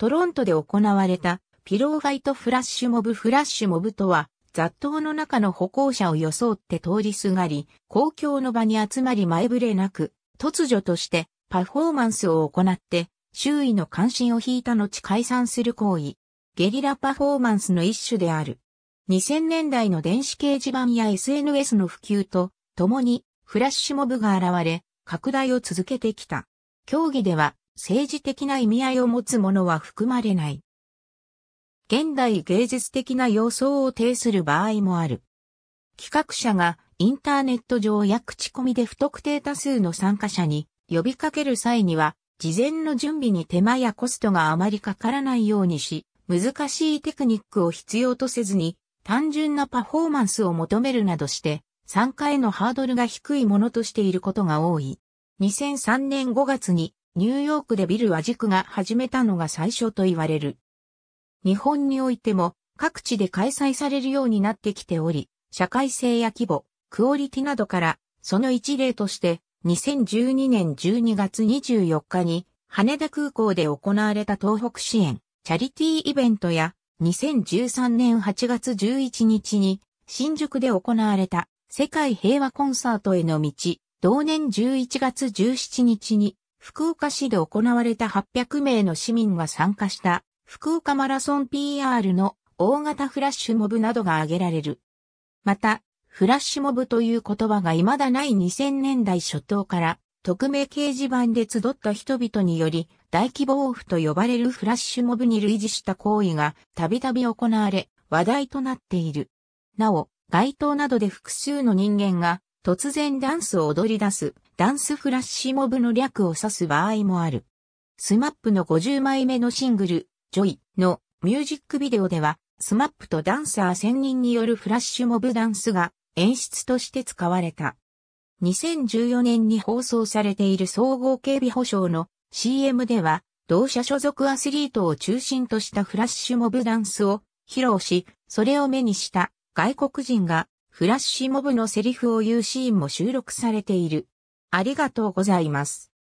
トロントで行われたピローファイトフラッシュモブフラッシュモブとは、雑踏の中の歩行者を装って通りすがり、公共の場に集まり前触れなく、突如としてパフォーマンスを行って、周囲の関心を引いた後解散する行為。ゲリラパフォーマンスの一種である。2000年代の電子掲示板や SNS の普及と、共にフラッシュモブが現れ、拡大を続けてきた。競技では、政治的な意味合いを持つものは含まれない。現代芸術的な様相を呈する場合もある。企画者がインターネット上や口コミで不特定多数の参加者に呼びかける際には、事前の準備に手間やコストがあまりかからないようにし、難しいテクニックを必要とせずに、単純なパフォーマンスを求めるなどして、参加へのハードルが低いものとしていることが多い。2003年5月にニューヨークでビル・はジが始めたのが最初と言われる。日本においても各地で開催されるようになってきており、社会性や規模、クオリティなどから、その一例として、2012年12月24日に、羽田空港で行われた東北支援、チャリティーイベントや、2013年8月11日に、新宿で行われた世界平和コンサートへの道、同年11月17日に、福岡市で行われた800名の市民が参加した福岡マラソン PR の大型フラッシュモブなどが挙げられる。また、フラッシュモブという言葉が未だない2000年代初頭から匿名掲示板で集った人々により大規模オフと呼ばれるフラッシュモブに類似した行為がたびたび行われ話題となっている。なお、街頭などで複数の人間が突然ダンスを踊り出すダンスフラッシュモブの略を指す場合もある。スマップの50枚目のシングル、ジョイのミュージックビデオでは、スマップとダンサー1000人によるフラッシュモブダンスが演出として使われた。2014年に放送されている総合警備保障の CM では、同社所属アスリートを中心としたフラッシュモブダンスを披露し、それを目にした外国人がフラッシュモブのセリフを言うシーンも収録されている。ありがとうございます。